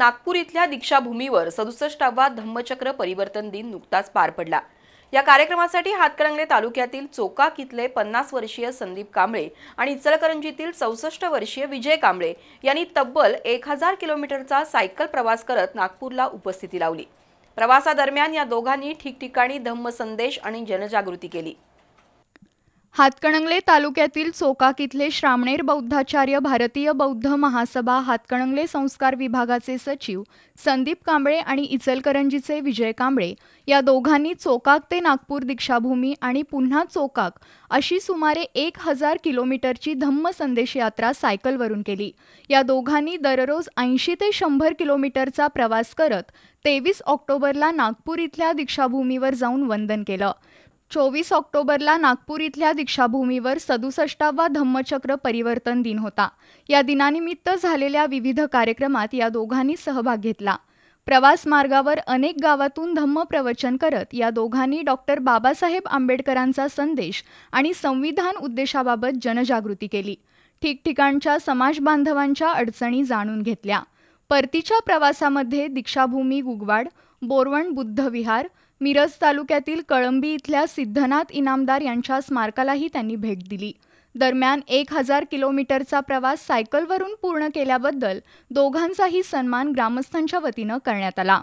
नागपूर इथल्या दीक्षाभूमीवर सदुसष्टावा धम्मचक्र परिवर्तन दिन नुकताच पार पडला या कार्यक्रमासाठी हातकणंगले तालुक्यातील चोका इथले पन्नास वर्षीय संदीप कांबळे आणि इचलकरंजीतील चौसष्ट वर्षीय विजय कांबळे यांनी तब्बल एक हजार किलोमीटरचा सायकल प्रवास करत नागपूरला उपस्थिती लावली प्रवासादरम्यान या दोघांनी ठिकठिकाणी धम्म संदेश आणि जनजागृती केली हातकणंगले तालुक्यातील चोकाक इथले श्रामणेर बौद्धाचार्य भारतीय बौद्ध महासभा हातकणंगले संस्कार विभागाचे सचिव संदीप कांबळे आणि इचलकरंजीचे विजय कांबळे या दोघांनी चोकाक ते नागपूर दीक्षाभूमी आणि पुन्हा चोकाक अशी सुमारे एक हजार किलोमीटरची धम्म संदेश यात्रा सायकलवरून केली या दोघांनी दररोज ऐंशी ते शंभर किलोमीटरचा प्रवास करत तेवीस ऑक्टोबरला नागपूर इथल्या दीक्षाभूमीवर जाऊन वंदन केलं चोवीस ऑक्टोबरला नागपूर इथल्या दीक्षाभूमीवर सदुसष्टावा धम्मचक्र परिवर्तन दिन होता या दिनानिमित्त झालेल्या विविध कार्यक्रमात या दोघांनी सहभाग घेतला प्रवास मार्गावर अनेक गावातून धम्म प्रवचन करत या दोघांनी डॉक्टर बाबासाहेब आंबेडकरांचा संदेश आणि संविधान उद्देशाबाबत जनजागृती केली ठिकठिकाणच्या समाज बांधवांच्या अडचणी जाणून घेतल्या परतीच्या प्रवासामध्ये दीक्षाभूमी गुगवाड बोरवण बुद्ध विहार मिरज तालुक्यातील कळंबी इथल्या सिद्धनाथ इनामदार यांच्या स्मारकालाही त्यांनी भेट दिली दरम्यान एक हजार किलोमीटरचा प्रवास सायकलवरून पूर्ण केल्याबद्दल दोघांचाही सन्मान ग्रामस्थांच्या वतीनं करण्यात आला